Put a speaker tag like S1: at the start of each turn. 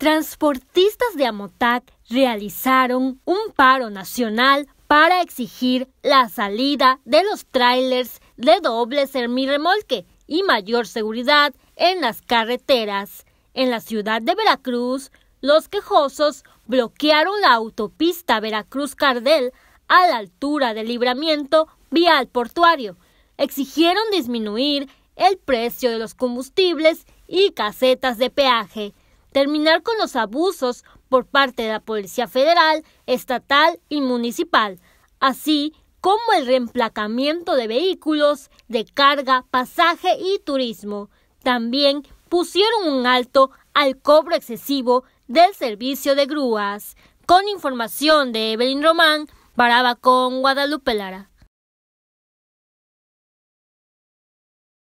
S1: transportistas de
S2: Amotac realizaron un paro nacional para exigir la salida de los trailers de doble semirremolque y mayor seguridad en las carreteras. En la ciudad de Veracruz, los quejosos bloquearon la autopista Veracruz-Cardel a la altura del libramiento vial portuario. Exigieron disminuir el precio de los combustibles y casetas de peaje terminar con los abusos por parte de la Policía Federal, Estatal y Municipal, así como el reemplacamiento de vehículos de carga, pasaje y turismo. También pusieron un alto al cobro excesivo del servicio de grúas. Con información de Evelyn Román, paraba con Guadalupe Lara.